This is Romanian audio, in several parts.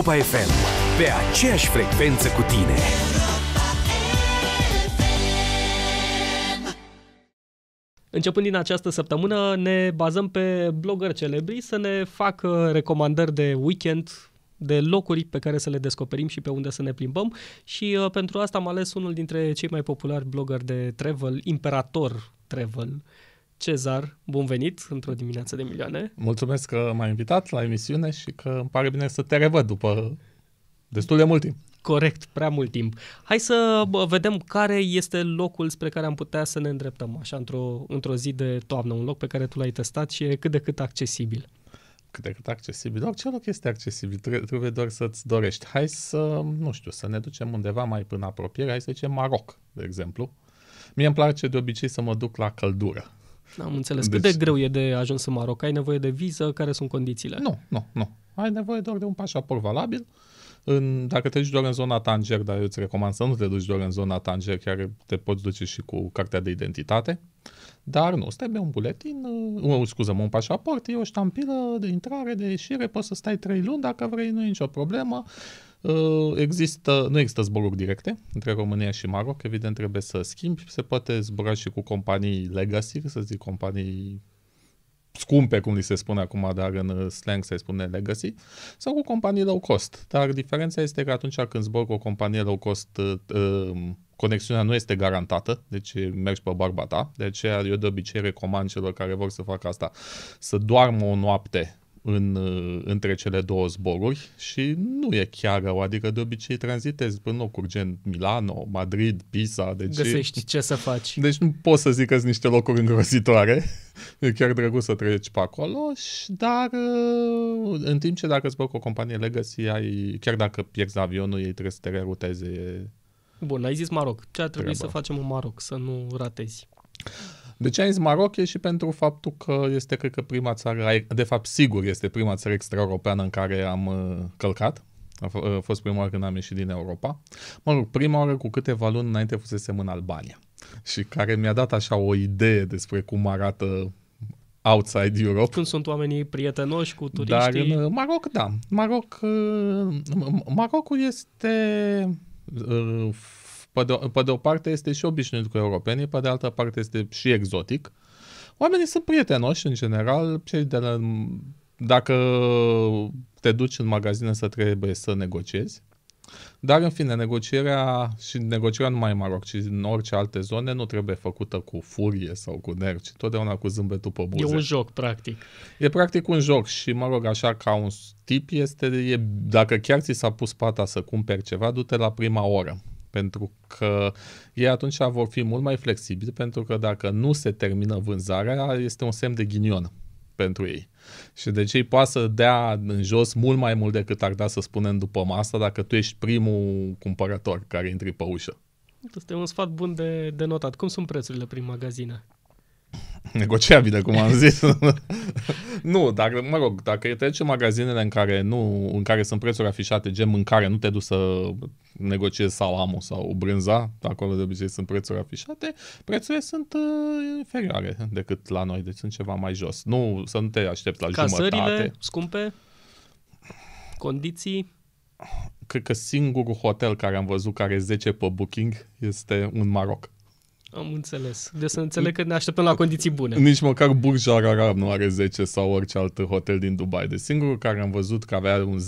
Europa FM, pe aceeași frecvență cu tine. Începând din această săptămână, ne bazăm pe blogări celebri să ne facă recomandări de weekend, de locuri pe care să le descoperim și pe unde să ne plimbăm și uh, pentru asta am ales unul dintre cei mai populari blogări de travel, Imperator Travel, uh, Cezar, bun venit într-o dimineață de milioane. Mulțumesc că m-ai invitat la emisiune și că îmi pare bine să te revăd după destul de mult timp. Corect, prea mult timp. Hai să vedem care este locul spre care am putea să ne îndreptăm, așa, într-o, într-o zi de toamnă, un loc pe care tu l-ai testat și e cât de cât accesibil. Cât de cât accesibil. Orice loc este accesibil, trebuie doar să-ți dorești. Hai să, nu știu, să ne ducem undeva mai până apropiere, hai să zicem Maroc, de exemplu. Mie îmi place de obicei să mă duc la căldură am înțeles. Deci... Cât de greu e de ajuns în Maroc? Ai nevoie de viză? Care sunt condițiile? Nu, nu, nu. Ai nevoie doar de un pașaport valabil. În, dacă te duci doar în zona Tanger, dar eu îți recomand să nu te duci doar în zona Tanger, chiar te poți duce și cu cartea de identitate. Dar nu, stai un buletin, uh, scuză mă un pașaport, e o ștampilă de intrare, de ieșire, poți să stai trei luni dacă vrei, nu e nicio problemă. Uh, Uh, există, nu există zboruri directe între România și Maroc, evident trebuie să schimbi, se poate zbura și cu companii legacy, să zic companii scumpe, cum li se spune acum, dar în uh, slang se spune legacy, sau cu companii low cost. Dar diferența este că atunci când zbor cu o companie low cost, uh, conexiunea nu este garantată, deci mergi pe barba ta. De aceea eu de obicei recomand celor care vor să facă asta să doarmă o noapte în, uh, între cele două zboruri și nu e chiar rău, adică de obicei tranzitezi până locuri gen Milano, Madrid, Pisa. Deci, Găsești ce să faci. Deci nu pot să zic că sunt niște locuri îngrozitoare, e chiar drăguț să treci pe acolo, dar uh, în timp ce dacă zbor cu o companie legacy, ai, chiar dacă pierzi avionul, ei trebuie să te reruteze Bun, ai zis Maroc. Ce ar trebui Treba. să facem în Maroc, să nu ratezi? De ce ai zis e și pentru faptul că este, cred că, prima țară, de fapt, sigur, este prima țară extraeuropeană în care am uh, călcat. A, f- a uh, fost prima oară când am ieșit din Europa. Mă rog, prima oară cu câteva luni înainte fusesem în Albania și care mi-a dat așa o idee despre cum arată outside Europe. Cum sunt oamenii prietenoși cu turiștii. Dar în uh, Maroc, da. Maroc, Marocul este pe de, o, pe de o parte este și obișnuit cu europenii, pe de altă parte este și exotic. Oamenii sunt prietenoși în general, cei de la, dacă te duci în magazine să trebuie să negociezi. Dar, în fine, negocierea și negocierea nu mai în Maroc, ci în orice alte zone nu trebuie făcută cu furie sau cu nervi, ci totdeauna cu zâmbetul pe buze. E un joc, practic. E practic un joc și, mă rog, așa ca un tip este, e, dacă chiar ți s-a pus pata să cumperi ceva, du-te la prima oră pentru că ei atunci vor fi mult mai flexibili, pentru că dacă nu se termină vânzarea, este un semn de ghinion pentru ei. Și deci ei poate să dea în jos mult mai mult decât ar da să spunem după masa dacă tu ești primul cumpărător care intri pe ușă. Este un sfat bun de, de notat. Cum sunt prețurile prin magazine? negociabilă, cum am zis. nu, dacă, mă rog, dacă trece magazinele în care, nu, în care sunt prețuri afișate, gen mâncare, nu te duci să negociezi salamul sau brânza, acolo de obicei sunt prețuri afișate, prețurile sunt uh, inferioare decât la noi, deci sunt ceva mai jos. Nu, să nu te aștepți la Casările jumătate. scumpe, condiții... Cred că singurul hotel care am văzut care 10 pe booking este un Maroc. Am înțeles. Deci să înțeleg că ne așteptăm la condiții bune. Nici măcar Burj Al Arab nu are 10 sau orice alt hotel din Dubai. De singurul care am văzut că avea un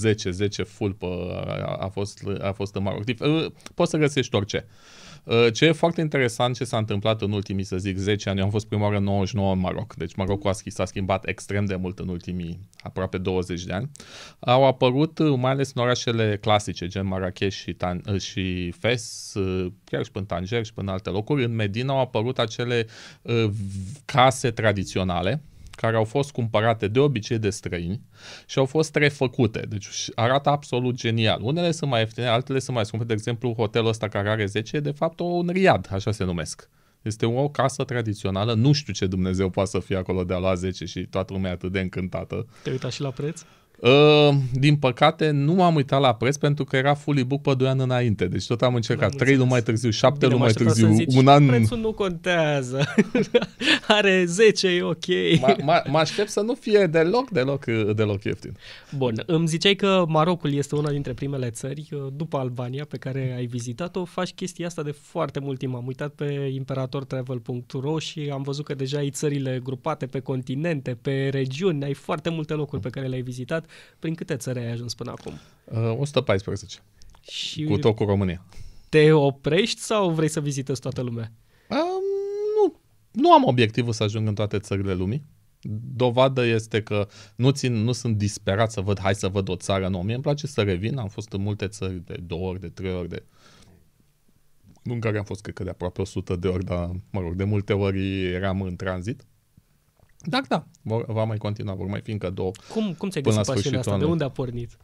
10-10 full pe, a, a, fost, a fost în Maroc. Poți să găsești orice. Uh, Uh, ce e foarte interesant ce s-a întâmplat în ultimii, să zic, 10 ani, eu am fost prima oară 99 în Maroc, deci Marocul s-a schimbat extrem de mult în ultimii aproape 20 de ani, au apărut uh, mai ales în orașele clasice, gen Marrakech și, Tan- uh, și Fes, chiar și până Tanger și până alte locuri, în Medina au apărut acele case tradiționale, care au fost cumpărate de obicei de străini și au fost refăcute. Deci arată absolut genial. Unele sunt mai ieftine, altele sunt mai scumpe. De exemplu, hotelul ăsta care are 10 e de fapt un riad, așa se numesc. Este o casă tradițională, nu știu ce Dumnezeu poate să fie acolo de a lua 10 și toată lumea e atât de încântată. Te uita și la preț? Ă, din păcate, nu m-am uitat la preț pentru că era fully book pe 2 ani înainte. Deci tot am încercat. 3 luni mai târziu, 7 luni mai târziu, zici, un an. Prețul nu contează. Are 10, e ok. Mă aștept să nu fie deloc, deloc, deloc ieftin. Bun. Îmi ziceai că Marocul este una dintre primele țări, ă, după Albania, pe care ai vizitat-o. Faci chestia asta de foarte mult timp. Am uitat pe imperatortravel.ro și am văzut că deja ai țările grupate pe continente, pe regiuni. Ai foarte multe locuri pe care le-ai vizitat prin câte țări ai ajuns până acum? 114. Uh, Și cu tot cu România. Te oprești sau vrei să vizitezi toată lumea? Uh, nu. Nu am obiectivul să ajung în toate țările lumii. Dovadă este că nu, țin, nu sunt disperat să văd, hai să văd o țară nouă. Mie îmi place să revin, am fost în multe țări de două ori, de trei ori, de în care am fost, cred că, de aproape 100 de ori, dar, mă rog, de multe ori eram în tranzit. Da, da, va mai continua, vor mai fi încă două. Cum, cum ți-ai găsit pasiunea asta? Anului. De unde a pornit?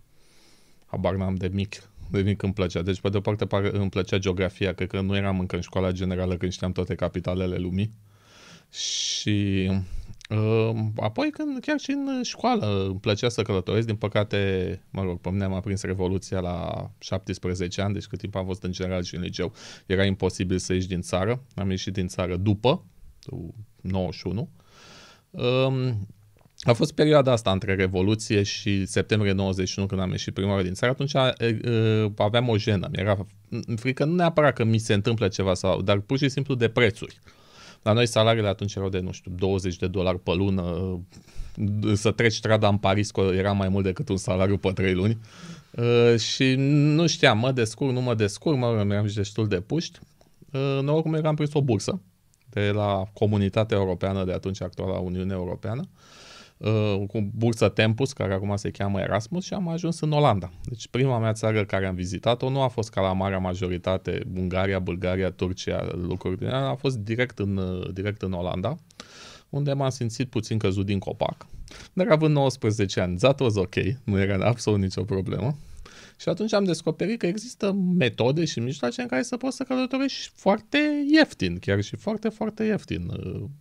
Habar n-am de mic, de mic îmi plăcea. Deci, pe de-o parte, îmi plăcea geografia. Cred că nu eram încă în școala generală când știam toate capitalele lumii. Și uh, apoi când chiar și în școală îmi plăcea să călătoresc, din păcate, mă rog, pe mine am aprins Revoluția la 17 ani, deci cât timp am fost în general și în liceu, era imposibil să ieși din țară. Am ieșit din țară după, 91, a fost perioada asta între Revoluție și septembrie 91 când am ieșit prima oară din țară, atunci aveam o jenă, mi-era frică nu neapărat că mi se întâmplă ceva, sau, dar pur și simplu de prețuri. La noi salariile atunci erau de, nu știu, 20 de dolari pe lună, să treci strada în Paris era mai mult decât un salariu pe 3 luni. Uh, și nu știam, mă descurc, nu mă descurc, mă, eram destul de puști. Uh, norocul meu am prins o bursă de la comunitatea europeană de atunci actuala Uniune Europeană, uh, cu bursă Tempus, care acum se cheamă Erasmus, și am ajuns în Olanda. Deci prima mea țară care am vizitat-o nu a fost ca la marea majoritate Ungaria, Bulgaria, Turcia, lucruri din a fost direct în, uh, direct în Olanda, unde m-am simțit puțin căzut din copac. Dar având 19 ani, zat was ok, nu era absolut nicio problemă. Și atunci am descoperit că există metode și mijloace în care să poți să călătorești foarte ieftin, chiar și foarte, foarte ieftin.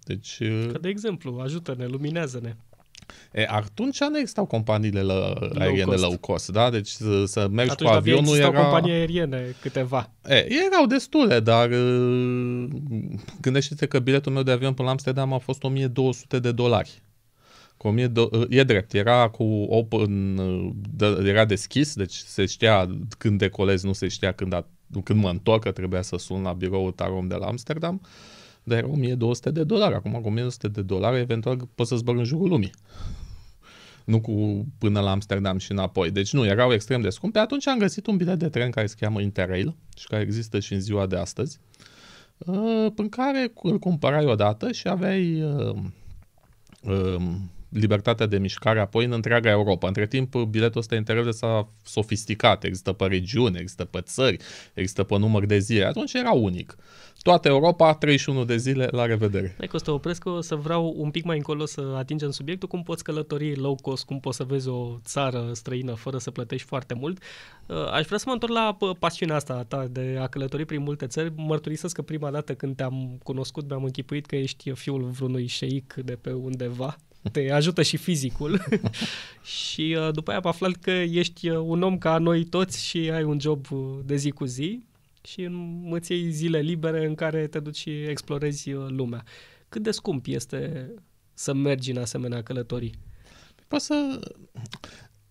Deci, că de exemplu, ajută-ne, luminează-ne. E, atunci nu existau companiile la low aeriene cost. low cost, da? Deci să, să mergi atunci, cu avionul era... Atunci companii aeriene câteva. E, erau destule, dar uh, gândește-te că biletul meu de avion până la Amsterdam a fost 1200 de dolari cu 1000 e drept, era cu open, era deschis, deci se știa când decolez, nu se știa când, a, când mă întorc, că trebuia să sun la biroul Tarom de la Amsterdam, dar era 1200 de dolari. Acum cu 1200 de dolari, eventual poți să zbor în jurul lumii. Nu cu până la Amsterdam și înapoi. Deci nu, erau extrem de scumpe. Atunci am găsit un bilet de tren care se cheamă Interrail și care există și în ziua de astăzi, uh, în care îl cumpărai odată și aveai uh, um, libertatea de mișcare apoi în întreaga Europa. Între timp, biletul ăsta interese s-a sofisticat, există pe regiune, există pe țări, există pe număr de zile. Atunci era unic. Toată Europa, 31 de zile, la revedere. Hai că o că o să vreau un pic mai încolo să atingem subiectul, cum poți călători low cost, cum poți să vezi o țară străină fără să plătești foarte mult. Uh, aș vrea să mă întorc la uh, pasiunea asta ta de a călători prin multe țări. Mărturisesc că prima dată când te-am cunoscut mi-am închipuit că ești fiul vreunui șeic de pe undeva te ajută și fizicul și uh, după aia am aflat că ești uh, un om ca noi toți și ai un job uh, de zi cu zi și îți iei zile libere în care te duci și explorezi lumea. Cât de scump este să mergi în asemenea călătorii? Păi poți să...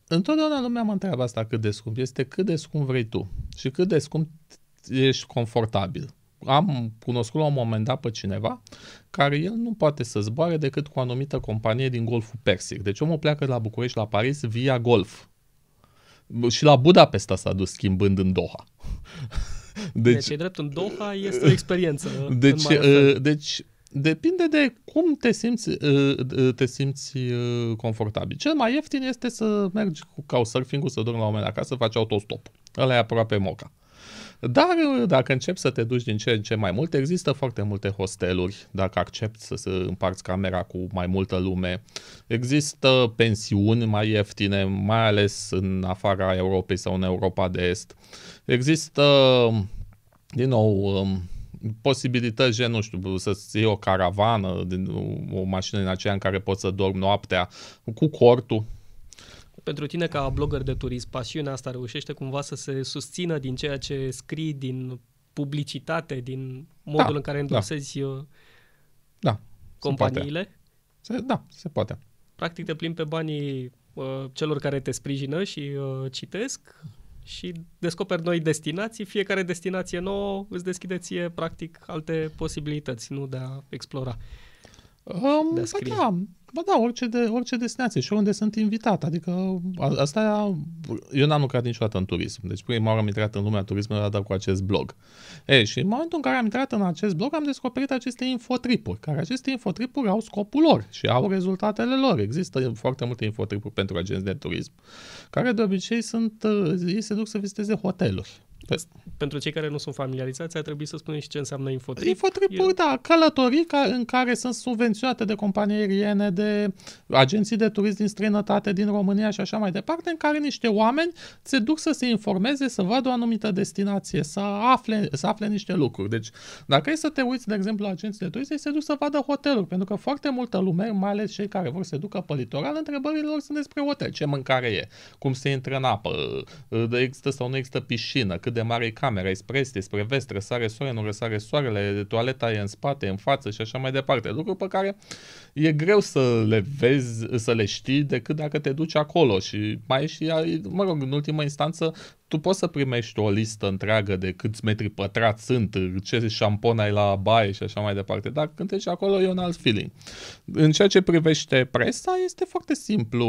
Întotdeauna lumea mă întreabă asta cât de scump este, cât de scump vrei tu și cât de scump ești confortabil am cunoscut la un moment dat pe cineva care el nu poate să zboare decât cu o anumită companie din Golful Persic. Deci omul pleacă de la București la Paris via Golf. Și la Budapesta s-a dus schimbând în Doha. Deci, deci e drept, în Doha este o experiență. Deci, uh, deci depinde de cum te simți, uh, uh, te simți confortabil. Cel mai ieftin este să mergi cu surfing ul să dormi la oameni acasă, să faci autostop. Ăla e aproape moca. Dar uh, dacă începi să te duci din ce în ce mai mult, există foarte multe hosteluri, dacă accept să, să împarți camera cu mai multă lume. Există pensiuni mai ieftine, mai ales în afara Europei sau în Europa de Est. Există, din nou, um, posibilități, gen, nu știu, să-ți iei o caravană, o mașină din aceea în care poți să dormi noaptea, cu cortul, pentru tine ca blogger de turism, pasiunea asta reușește cumva să se susțină din ceea ce scrii, din publicitate, din modul da, în care îndulsezi da. Uh, da, companiile? Se poate. Se, da, se poate. Practic te plimbi pe banii uh, celor care te sprijină și uh, citesc și descoperi noi destinații. Fiecare destinație nouă îți deschide ție, practic, alte posibilități, nu de a explora. Um, de ba da, ba da, orice, de, orice destinație și unde sunt invitat. Adică a, asta era... Eu n-am lucrat niciodată în turism. Deci prima oară am intrat în lumea turismului dar cu acest blog. Ei, și în momentul în care am intrat în acest blog am descoperit aceste infotripuri, care aceste infotripuri au scopul lor și au rezultatele lor. Există foarte multe infotripuri pentru agenți de turism, care de obicei sunt... Uh, ei se duc să viziteze hoteluri Păi. Pentru cei care nu sunt familiarizați, ar trebui să spunem și ce înseamnă infotrip. Infotrip, e... da, călătorii ca, în care sunt subvenționate de companii aeriene, de agenții de turism din străinătate, din România și așa mai departe, în care niște oameni se duc să se informeze, să vadă o anumită destinație, să afle, să afle niște lucruri. Deci, dacă e să te uiți, de exemplu, la agenții de turism, ei se duc să vadă hoteluri, pentru că foarte multă lume, mai ales cei care vor să se ducă pe litoral, întrebările lor sunt despre hotel, ce mâncare e, cum se intră în apă, există sau nu există piscină, cât de mare e camera, e spre est, spre vest, răsare soare, nu răsare soarele, toaleta e în spate, în față și așa mai departe. Lucruri pe care e greu să le vezi, să le știi decât dacă te duci acolo și mai și, mă rog, în ultimă instanță, tu poți să primești o listă întreagă de câți metri pătrați sunt, ce șampon ai la baie și așa mai departe, dar când ești acolo e un alt feeling. În ceea ce privește presa, este foarte simplu,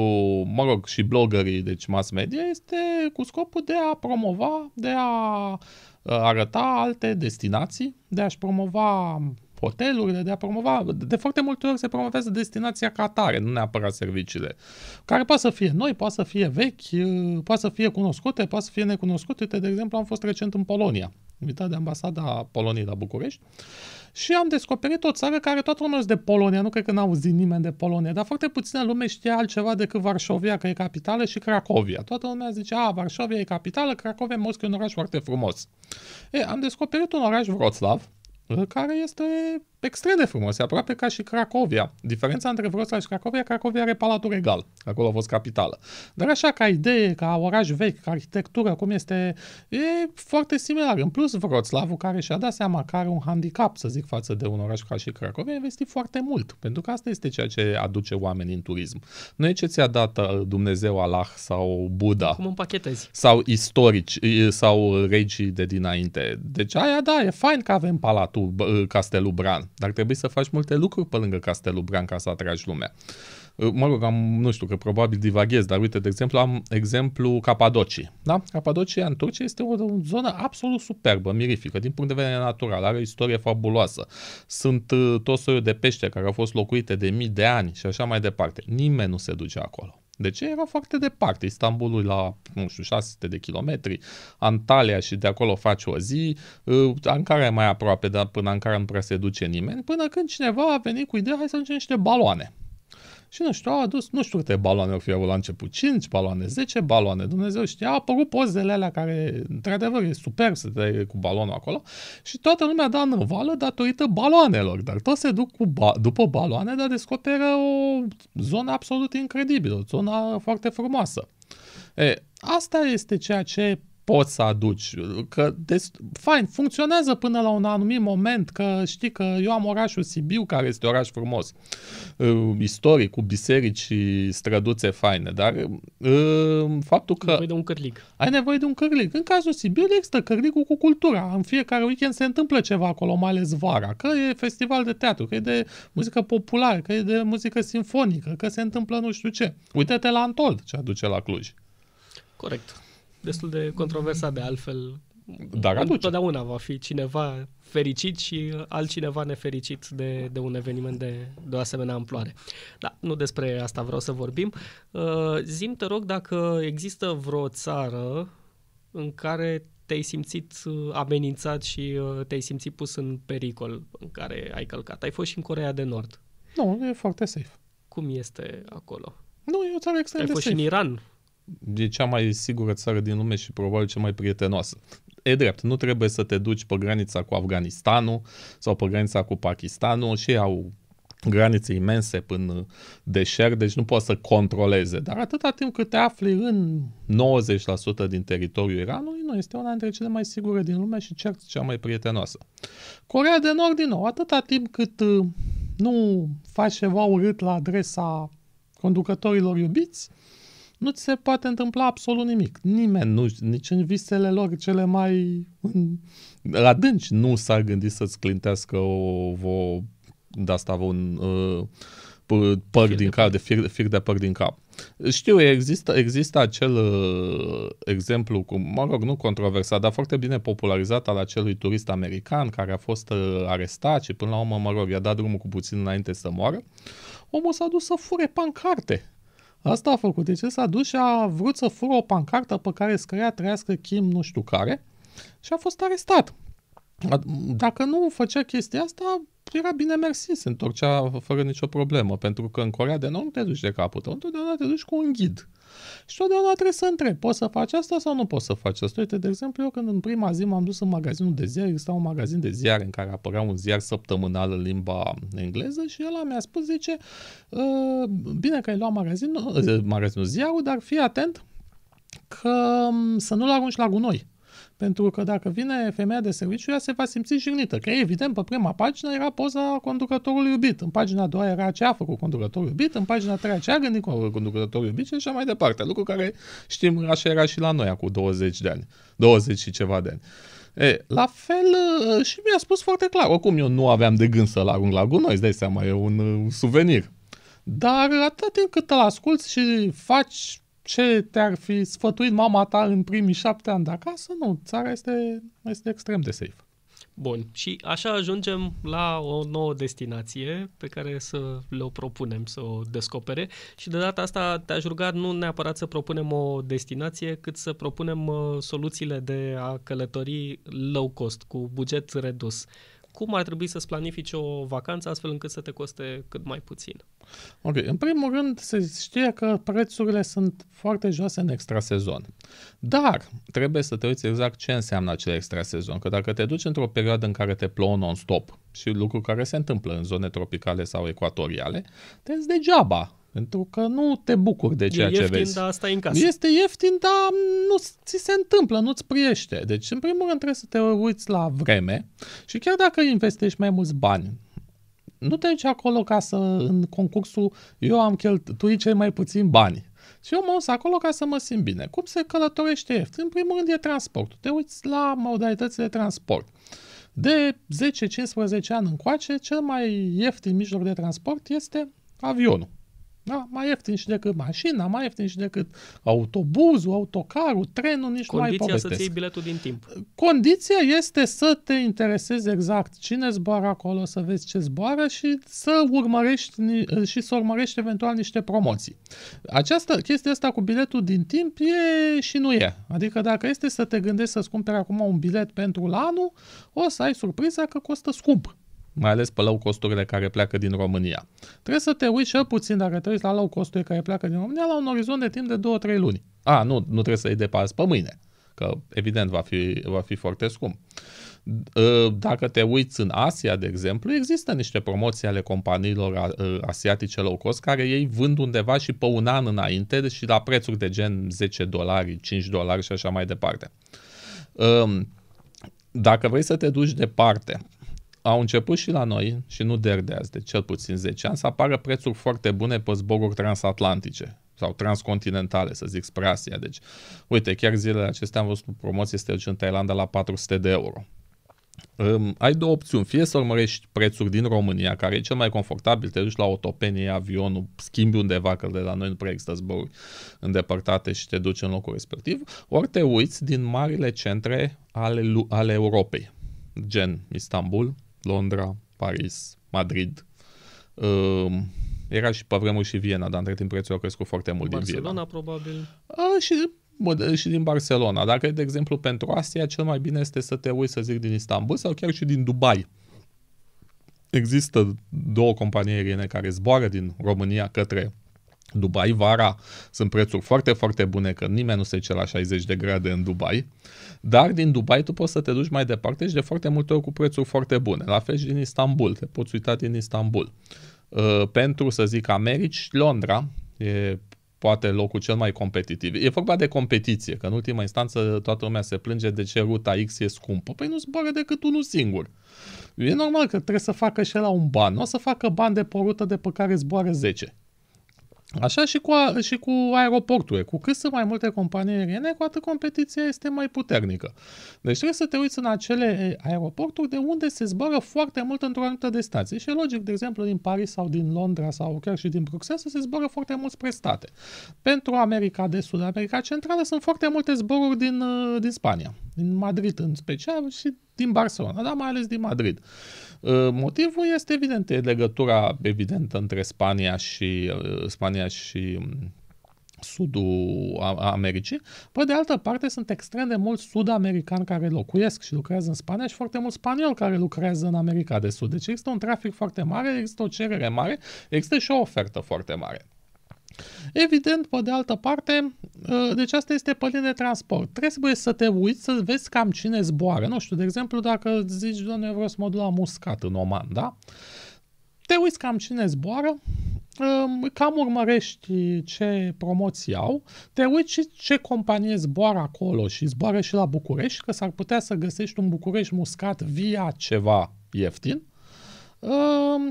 mă rog, și bloggerii, deci mass media, este cu scopul de a promova, de a uh, arăta alte destinații, de a-și promova hotelurile, de a promova, de foarte multe ori se promovează destinația ca atare, nu neapărat serviciile, care poate să fie noi, poate să fie vechi, poate să fie cunoscute, poate să fie necunoscute. Uite, de exemplu, am fost recent în Polonia, invitat de ambasada Poloniei la București și am descoperit o țară care toată lumea de Polonia, nu cred că n-a auzit nimeni de Polonia, dar foarte puțină lume știa altceva decât Varșovia, că e capitală, și Cracovia. Toată lumea zice, a, Varșovia e capitală, Cracovia, Moscova e un oraș foarte frumos. E, am descoperit un oraș, Vroclav, care este extrem de frumos. E aproape ca și Cracovia. Diferența între Wrocław și Cracovia, Cracovia are Palatul Regal, acolo a fost capitală. Dar așa, ca idee, ca oraș vechi, ca arhitectură, cum este, e foarte similar. În plus, Wrocławul, care și-a dat seama că are un handicap, să zic, față de un oraș ca și Cracovia, a investit foarte mult, pentru că asta este ceea ce aduce oamenii în turism. Nu e ce ți-a dat uh, Dumnezeu Allah sau Buddha. Cum împachetezi. Sau istorici, sau regii de dinainte. Deci aia, da, e fain că avem Palatul, uh, Castelul Bran, dar trebuie să faci multe lucruri pe lângă Castelul Bran ca să atragi lumea. Uh, mă rog, am, nu știu, că probabil divaghez, dar uite, de exemplu, am exemplu Capadocii. Da? Capadocia în Turcia este o, o zonă absolut superbă, mirifică, din punct de vedere natural, are o istorie fabuloasă. Sunt uh, tot soiul de pește care au fost locuite de mii de ani și așa mai departe. Nimeni nu se duce acolo. De ce? Era foarte departe. Istanbulul la, nu știu, 600 de kilometri, Antalya și de acolo faci o zi, uh, Ankara e mai aproape, dar până Ankara nu prea se duce nimeni, până când cineva a venit cu ideea, hai să aducem niște baloane și nu știu, au adus, nu știu câte baloane au fi avut la început, 5 baloane, 10 baloane, Dumnezeu știe, au apărut pozele alea care, într-adevăr, e super să te cu balonul acolo și toată lumea da vală datorită baloanelor, dar toți se duc cu ba- după baloane, dar descoperă o zonă absolut incredibilă, o zonă foarte frumoasă. E, asta este ceea ce poți să aduci. Că, dest- fain, funcționează până la un anumit moment, că știi că eu am orașul Sibiu, care este oraș frumos, uh, istoric, cu biserici și străduțe faine, dar uh, faptul că... Ai nevoie de un cărlig. Ai nevoie de un cărlig. În cazul Sibiu există cărligul cu cultura. În fiecare weekend se întâmplă ceva acolo, mai ales vara, că e festival de teatru, că e de muzică populară, că e de muzică sinfonică, că se întâmplă nu știu ce. Uite-te la Antold ce aduce la Cluj. Corect destul de controversat de altfel. Dar aduce. Totdeauna va fi cineva fericit și altcineva nefericit de, de un eveniment de, de o asemenea amploare. Da, nu despre asta vreau să vorbim. Uh, Zim, te rog, dacă există vreo țară în care te-ai simțit uh, amenințat și uh, te-ai simțit pus în pericol în care ai călcat. Ai fost și în Corea de Nord. Nu, e foarte safe. Cum este acolo? Nu, e o țară extrem ai de safe. Ai fost și în Iran e cea mai sigură țară din lume și probabil cea mai prietenoasă. E drept, nu trebuie să te duci pe granița cu Afganistanul sau pe granița cu Pakistanul și au granițe imense până deșert, deci nu poți să controleze. Dar atâta timp cât te afli în 90% din teritoriul Iranului, nu este una dintre cele mai sigure din lume și cert cea mai prietenoasă. Corea de Nord, din nou, atâta timp cât uh, nu faci ceva urât la adresa conducătorilor iubiți, nu ți se poate întâmpla absolut nimic. Nimeni nu, nici în visele lor cele mai adânci nu s-a gândit să-ți clintească o, o de asta un uh, păr fir din cap, de fir, fir de păr din cap. Știu, există, există acel uh, exemplu, cu, mă rog, nu controversat, dar foarte bine popularizat al acelui turist american care a fost uh, arestat și până la urmă, mă rog, i-a dat drumul cu puțin înainte să moară. Omul s-a dus să fure pancarte Asta a făcut, deci s-a dus și a vrut să fură o pancartă pe care scria trăiască Kim nu știu care și a fost arestat. Dacă nu făcea chestia asta, era bine mersi, se întorcea fără nicio problemă, pentru că în Corea de Nord nu te duci de capul tău, întotdeauna te duci cu un ghid. Și totdeauna trebuie să întreb, poți să faci asta sau nu poți să faci asta? Uite, de exemplu, eu când în prima zi m-am dus în magazinul de ziar, exista un magazin de ziare în care apărea un ziar săptămânal în limba engleză și el mi-a spus, zice, ă, bine că ai luat magazinul, ă, magazinul ziarul, dar fii atent că mm, să nu-l arunci la gunoi. Pentru că dacă vine femeia de serviciu, ea se va simți jignită. Că evident, pe prima pagină era poza conducătorului iubit, în pagina a doua era ce a făcut conducătorul iubit, în pagina a treia ce a gândit conducătorul iubit și așa mai departe. Lucru care știm așa era și la noi acum 20 de ani, 20 și ceva de ani. E, la fel și mi-a spus foarte clar, oricum eu nu aveam de gând să-l arunc la gunoi, îți dai seama, e un, un suvenir. Dar atât timp cât îl asculți și faci ce te-ar fi sfătuit mama ta în primii șapte ani de acasă, nu, țara este, este extrem de safe. Bun, și așa ajungem la o nouă destinație pe care să le-o propunem să o descopere și de data asta te-aș ruga nu neapărat să propunem o destinație, cât să propunem uh, soluțiile de a călători low cost, cu buget redus. Uh, cum ar trebui să-ți planifici o vacanță astfel încât să te coste cât mai puțin? Ok, în primul rând se știe că prețurile sunt foarte joase în extrasezon. Dar trebuie să te uiți exact ce înseamnă acel extrasezon, că dacă te duci într-o perioadă în care te plouă non-stop și lucru care se întâmplă în zone tropicale sau ecuatoriale, te degeaba pentru că nu te bucuri de ceea e ieftin, ce vezi. Dar stai în casă. Este ieftin, dar nu ți se întâmplă, nu-ți priește. Deci, în primul rând, trebuie să te uiți la vreme și chiar dacă investești mai mulți bani, nu te duci acolo ca să, în concursul, eu am cheltuit cei mai puțin bani. Și eu mă uit acolo ca să mă simt bine. Cum se călătorește ieftin? În primul rând e transportul. Te uiți la modalitățile de transport. De 10-15 ani încoace, cel mai ieftin mijloc de transport este avionul. Da? Mai ieftin și decât mașina, mai ieftin și decât autobuzul, autocarul, trenul, nici Condiția nu mai povestesc. să-ți iei biletul din timp. Condiția este să te interesezi exact cine zboară acolo, să vezi ce zboară și să urmărești și să urmărești eventual niște promoții. Această chestie asta cu biletul din timp e și nu e. Adică dacă este să te gândești să-ți cumperi acum un bilet pentru la anul, o să ai surpriza că costă scump mai ales pe low costurile care pleacă din România. Trebuie să te uiți și puțin dacă te uiți la low costuri care pleacă din România la un orizont de timp de 2-3 luni. A, nu, nu trebuie să-i depazi pe mâine, că evident va fi, va fi foarte scump. Ă, dacă te uiți în Asia, de exemplu, există niște promoții ale companiilor ă, asiatice low cost care ei vând undeva și pe un an înainte și la prețuri de gen 10 dolari, 5 dolari și așa mai departe. Dacă vrei să te duci departe, au început și la noi, și nu de de azi, de cel puțin 10 ani, să apară prețuri foarte bune pe zboruri transatlantice sau transcontinentale, să zic, spre Asia. Deci, uite, chiar zilele acestea am văzut promoție să te în Thailanda la 400 de euro. Um, ai două opțiuni, fie să urmărești prețuri din România, care e cel mai confortabil, te duci la autopenie, avionul, schimbi undeva, că de la noi nu prea există zboruri îndepărtate și te duci în locul respectiv, ori te uiți din marile centre ale, ale Europei, gen Istanbul, Londra, Paris, Madrid. Ehm, era și pe vremuri și Viena, dar între timp prețul a crescut foarte mult Barcelona, din Viena. Barcelona, probabil. A, și și din Barcelona. Dacă, de exemplu, pentru Asia, cel mai bine este să te uiți, să zic, din Istanbul sau chiar și din Dubai. Există două companii aeriene care zboară din România către Dubai vara sunt prețuri foarte, foarte bune, că nimeni nu se duce la 60 de grade în Dubai, dar din Dubai tu poți să te duci mai departe și de foarte multe ori cu prețuri foarte bune. La fel și din Istanbul, te poți uita din Istanbul. Uh, pentru, să zic, Americi, Londra e poate locul cel mai competitiv. E vorba de competiție, că în ultima instanță toată lumea se plânge de ce ruta X e scumpă. Păi nu zboară decât unul singur. E normal că trebuie să facă și la un ban. Nu o să facă bani de pe o rută de pe care zboară 10. Așa și cu, și cu aeroporturile. Cu cât sunt mai multe companii aeriene, cu atât competiția este mai puternică. Deci trebuie să te uiți în acele aeroporturi de unde se zboară foarte mult într-o anumită destinație. Și e logic, de exemplu, din Paris sau din Londra sau chiar și din Bruxelles să se zboară foarte mult spre state. Pentru America de Sud, America Centrală, sunt foarte multe zboruri din, uh, din Spania, din Madrid în special și din Barcelona, dar mai ales din Madrid. Uh, Ă, motivul este evident, e legătura evidentă între Spania și, ă, Spania și sudul Americii. Pe de altă parte, sunt extrem de mulți sud-americani care locuiesc și lucrează în Spania și foarte mulți spanioli care lucrează în America de Sud. Deci există un trafic foarte mare, există o cerere mare, există și o ofertă foarte mare. Evident, pe de altă parte, uh, deci asta este pe linie de transport. Trebuie să te uiți să vezi cam cine zboară. Nu știu, de exemplu, dacă zici, doamne, eu vreau să mă duc la Muscat în Oman, da? Te uiți cam cine zboară, um, cam urmărești ce promoții au, te uiți și ce companie zboară acolo și zboară și la București, că s-ar putea să găsești un București muscat via ceva ieftin. Uh,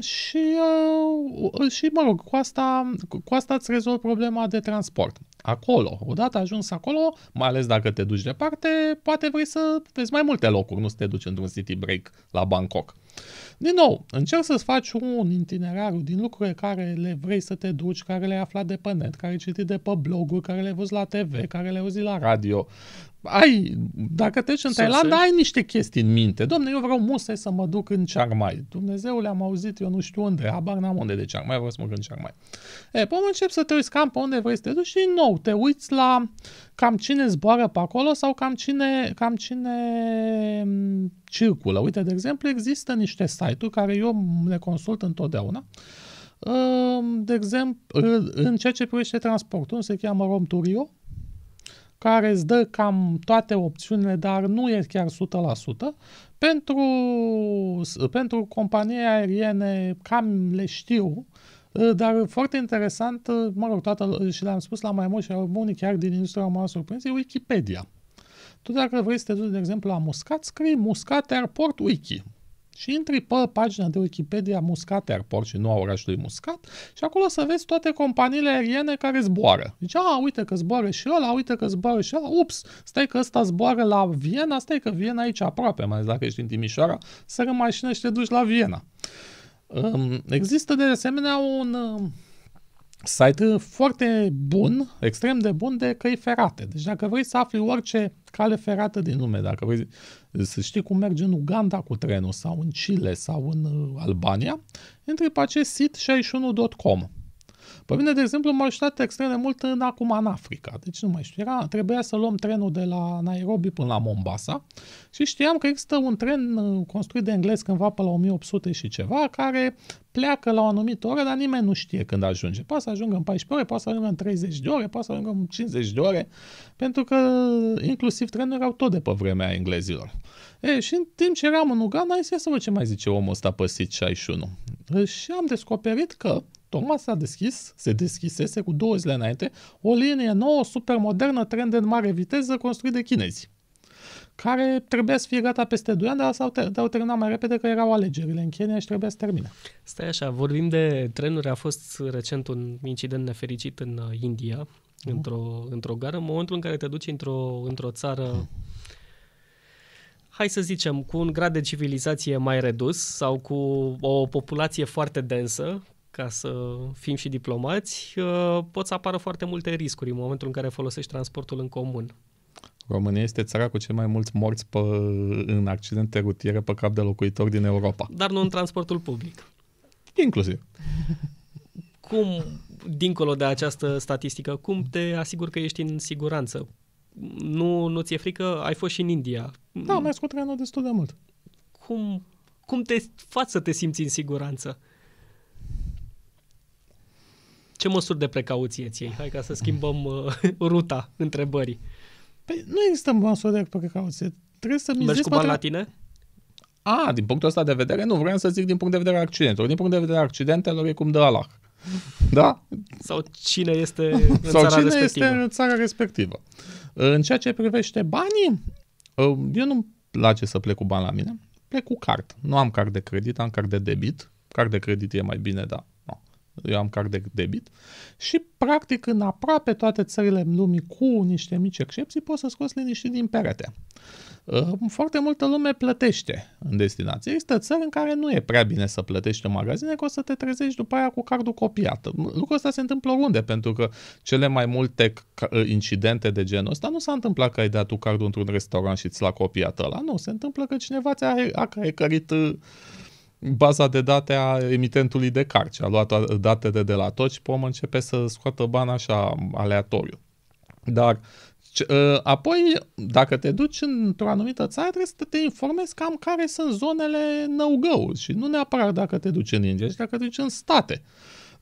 și, uh, și, mă rog, cu asta, cu asta îți rezolvi problema de transport. Acolo, odată ajuns acolo, mai ales dacă te duci departe, poate vrei să vezi mai multe locuri, nu să te duci într-un city break la Bangkok. Din nou, încerc să-ți faci un itinerariu din lucruri care le vrei să te duci, care le-ai aflat de pe net, care ai citit de pe bloguri, care le-ai văzut la TV, care le-ai auzit la radio ai, dacă te duci în Thailand, ai niște chestii în minte. Domne, eu vreau musai să mă duc în Chiang Mai. le am auzit, eu nu știu unde, habar n-am unde de Chiang Mai, vreau să mă duc în Chiang Mai. E, păi încep să te uiți cam pe unde vrei să te duci și nou, te uiți la cam cine zboară pe acolo sau cam cine, cam cine mm, circulă. Uite, de exemplu, există niște site-uri care eu le consult întotdeauna ă, de exemplu, în ceea ce privește transportul, se cheamă Romturio, care îți dă cam toate opțiunile, dar nu e chiar 100%, pentru, pentru companie aeriene cam le știu, dar foarte interesant, mă rog, toată, și le-am spus la mai mulți, și unii chiar din industria m-au surprins, e Wikipedia. Tu dacă vrei să te duci, de exemplu, la Muscat, scrii Muscat Airport Wiki și intri pe pagina de Wikipedia Muscat Airport și nu a orașului Muscat și acolo să vezi toate companiile aeriene care zboară. Deci, a, uite că zboară și ăla, uite că zboară și ăla, ups, stai că ăsta zboară la Viena, stai că Viena aici aproape, mai ales dacă ești din Timișoara, să în mașină și te duci la Viena. Există de asemenea un site foarte bun, extrem de bun de căi ferate. Deci dacă vrei să afli orice cale ferată din lume, dacă vrei să știi cum merge în Uganda cu trenul sau în Chile sau în uh, Albania, intri pe acest site 61.com. Pe mine, de exemplu, m-a ajutat extrem de mult în acum în Africa. Deci nu mai știu. Era, trebuia să luăm trenul de la Nairobi până la Mombasa și știam că există un tren uh, construit de englez cândva pe la 1800 și ceva, care pleacă la o anumită oră, dar nimeni nu știe când ajunge. Poate să ajungă în 14 ore, poate să ajungă în 30 de ore, poate să ajungă în 50 de ore, pentru că uh, inclusiv trenul erau tot de pe vremea englezilor. E, și în timp ce eram în Uganda, am zis, să văd ce mai zice omul ăsta pe 61. Și am descoperit că Tocmai s-a deschis, se deschisese cu două zile înainte, o linie nouă, supermodernă, tren de mare viteză construit de chinezi care trebuia să fie gata peste 2 ani, dar s-au, ter- au terminat mai repede că erau alegerile în Kenya și trebuia să termine. Stai așa, vorbim de trenuri, a fost recent un incident nefericit în uh, India, mm. într-o, într-o gară, în momentul în care te duci într-o, într-o țară mm. hai să zicem, cu un grad de civilizație mai redus sau cu o populație foarte densă, ca să fim și diplomați, uh, pot să apară foarte multe riscuri în momentul în care folosești transportul în comun. România este țara cu cel mai mulți morți pe, în accidente rutiere pe cap de locuitor din Europa. Dar nu în transportul public. Inclusiv. Cum, dincolo de această statistică, cum te asiguri că ești în siguranță? Nu, nu ți-e frică? Ai fost și în India. Da, mai scut trenul destul de mult. Cum, cum te faci să te simți în siguranță? Ce măsuri de precauție ți Hai ca să schimbăm uh, ruta întrebării. Păi nu există măsuri de precauție. Trebuie să Mergi cu bani la tine? A, din punctul ăsta de vedere, nu, vreau să zic din punct de vedere accidentelor. Din punct de vedere accidentelor e cum dă Allah. Da? Sau cine este în Sau țara cine respectivă. este în țara respectivă. În ceea ce privește banii, uh, eu nu-mi place să plec cu bani la mine. Plec cu card. Nu am card de credit, am card de debit. Card de credit e mai bine, da eu am card de debit, și practic în aproape toate țările lumii, cu niște mici excepții, poți să scoți liniștit din perete. Ă, foarte multă lume plătește în destinație. Există țări în care nu e prea bine să plătești în magazine, că o să te trezești după aia cu cardul copiat. Lucrul ăsta se întâmplă oriunde, pentru că cele mai multe ă, incidente de genul ăsta nu s-a întâmplat că ai dat tu cardul într-un restaurant și ți l-a copiat ăla. Nu, se întâmplă că cineva ți-a a, a, a, a, baza de date a emitentului de carci. a luat datele de la toți și pom începe să scoată bani așa aleatoriu. Dar ă, Apoi, dacă te duci într-o anumită țară, trebuie să te informezi cam care sunt zonele no-go și nu neapărat dacă te duci în India, ci dacă te duci în state.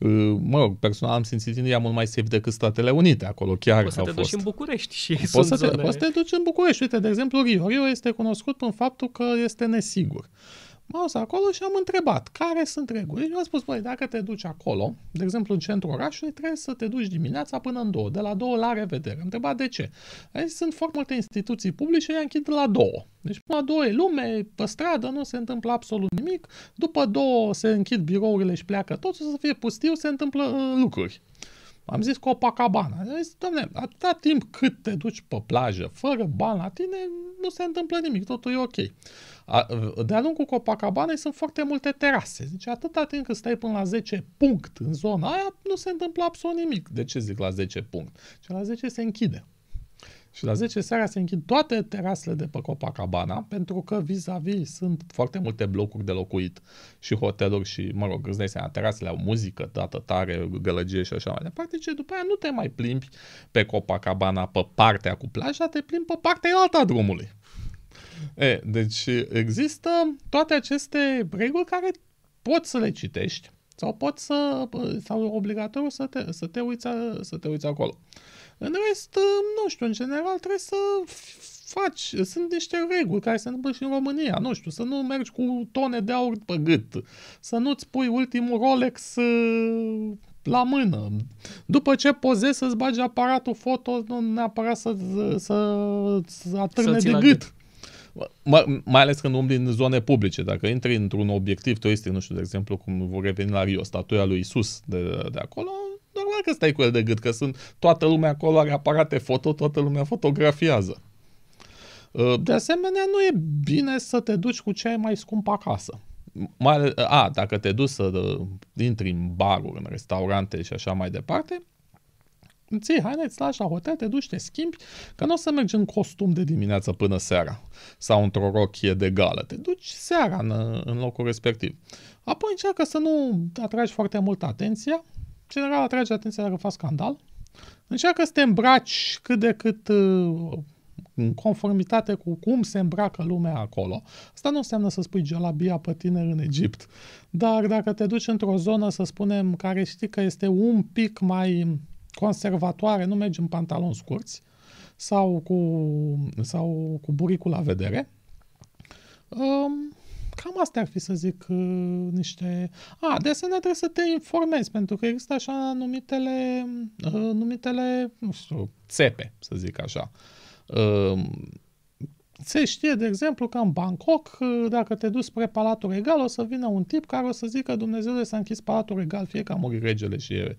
Ă, mă rog, personal am simțit India mult mai safe decât Statele Unite, acolo chiar Poți să te duci în București și poți sunt să te, zone... Poți să te duci în București. Uite, de exemplu, Rio. Rio este cunoscut în faptul că este nesigur. Uh, m-am acolo și am întrebat care sunt regulile. Și mi-a spus, băi, dacă te duci acolo, de exemplu în centrul orașului, trebuie să te duci dimineața până în două, de la două la revedere. Am întrebat de ce. Aici sunt foarte multe instituții publice, le închid la două. Deci până la două e lume, pe stradă, nu se întâmplă absolut nimic. După două se închid birourile și pleacă tot, să fie pustiu, se întâmplă uh, lucruri. Am zis Copacabana. Am zis, domne, atâta timp cât te duci pe plajă, fără bani la tine, nu se întâmplă nimic, totul e ok de-a lungul Copacabanei sunt foarte multe terase. Zice, atâta timp cât stai până la 10 punct în zona aia, nu se întâmplă absolut nimic. De ce zic la 10 punct? Și la 10 se închide. Și la 10 seara se închid toate terasele de pe Copacabana, pentru că vis-a-vis sunt foarte multe blocuri de locuit și hoteluri și, mă rog, îți dai seama, terasele au muzică dată tare, gălăgie și așa mai departe. Deci, după aia nu te mai plimbi pe Copacabana pe partea cu plaja, te plimbi pe partea alta drumului. E, deci există toate aceste reguli care poți să le citești sau poți să, sau obligatoriu să te, să te, uiți, să te uiți acolo. În rest, nu știu, în general trebuie să faci, sunt niște reguli care se întâmplă și în România, nu știu, să nu mergi cu tone de aur pe gât, să nu-ți pui ultimul Rolex uh, la mână. După ce pozezi să-ți bagi aparatul foto, nu neapărat să, să, să atârne să de gât. gât mai ales când umbli în zone publice, dacă intri într-un obiectiv turistic, nu știu, de exemplu, cum vor reveni la Rio, statuia lui Isus de, de acolo, normal că stai cu el de gât, că sunt, toată lumea acolo are aparate foto, toată lumea fotografiază. Uh, de asemenea, nu e bine să te duci cu ce ai mai scump acasă. Mai, a, dacă te duci să uh, intri în baruri, în restaurante și așa mai departe, îți iei lași la hotel, te duci, te schimbi, că nu o să mergi în costum de dimineață până seara sau într-o rochie de gală. Te duci seara în, în locul respectiv. Apoi încearcă să nu atragi foarte mult atenția. General atrage atenția dacă faci scandal. Încearcă să te îmbraci cât de cât uh, în conformitate cu cum se îmbracă lumea acolo. Asta nu înseamnă să spui gelabia pe tine în Egipt, dar dacă te duci într-o zonă, să spunem, care știi că este un pic mai conservatoare, nu mergi în pantaloni scurți sau cu, sau cu buricul la vedere. Um, cam astea ar fi să zic uh, niște... A, de asemenea trebuie să te informezi, pentru că există așa numitele, uh, numitele nu știu, țepe, să zic așa. Um, se știe, de exemplu, că în Bangkok, uh, dacă te duci spre Palatul Regal, o să vină un tip care o să zică Dumnezeu să a închis Palatul Regal, fie că a murit regele și e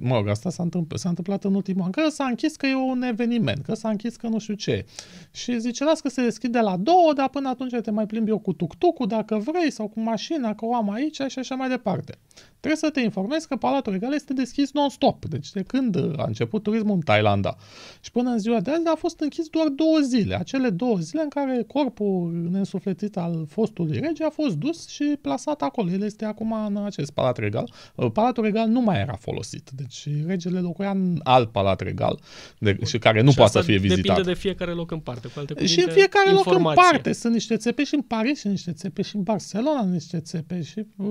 mă rog, asta s-a întâmplat, s-a întâmplat în ultimul an, că s-a închis că e un eveniment, că s-a închis că nu știu ce. Și zice, las că se deschide la două, dar până atunci te mai plimbi eu cu tuk tucul dacă vrei sau cu mașina, că o am aici și așa mai departe trebuie să te informezi că Palatul Regal este deschis non-stop. Deci de când uh, a început turismul în Thailanda și până în ziua de azi a fost închis doar două zile. Acele două zile în care corpul nesufletit al fostului rege a fost dus și plasat acolo. El este acum în acest Palat Regal. Uh, Palatul Regal nu mai era folosit. Deci regele locuia în alt Palat Regal de, și care nu și poate să fie vizitat. depinde de fiecare loc în parte. Cu alte cuvinte, și în fiecare informație. loc în parte. Sunt niște țepe și în Paris și niște țepe și în Barcelona niște țepe și uh,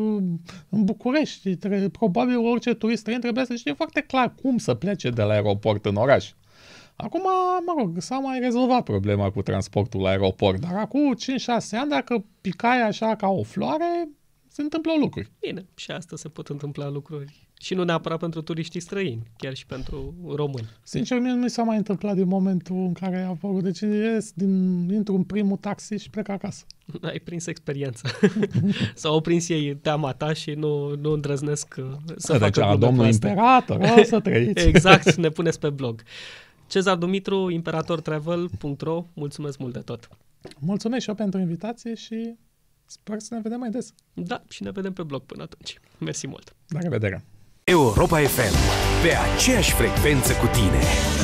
în București știi, tre- probabil orice turist trebuie trebuia să știe foarte clar cum să plece de la aeroport în oraș. Acum, mă rog, s-a mai rezolvat problema cu transportul la aeroport, dar acum 5-6 ani, dacă picai așa ca o floare, se întâmplau lucruri. Bine, și asta se pot întâmpla lucruri. Și nu neapărat pentru turiștii străini, chiar și pentru români. Sincer, mie nu mi s-a mai întâmplat din momentul în care a făcut. Deci ies din, intru în primul taxi și plec acasă. Ai prins experiența. Sau au prins ei teama ta și nu, nu îndrăznesc uh, să deci, a, facă domnul imperator, o să trăiți. exact, ne puneți pe blog. Cezar Dumitru, imperatortravel.ro, mulțumesc mult de tot! Mulțumesc și eu pentru invitație și Sper să ne vedem mai des. Da, și ne vedem pe blog până atunci. Mersi mult! La revedere! Europa FM, pe aceeași frecvență cu tine!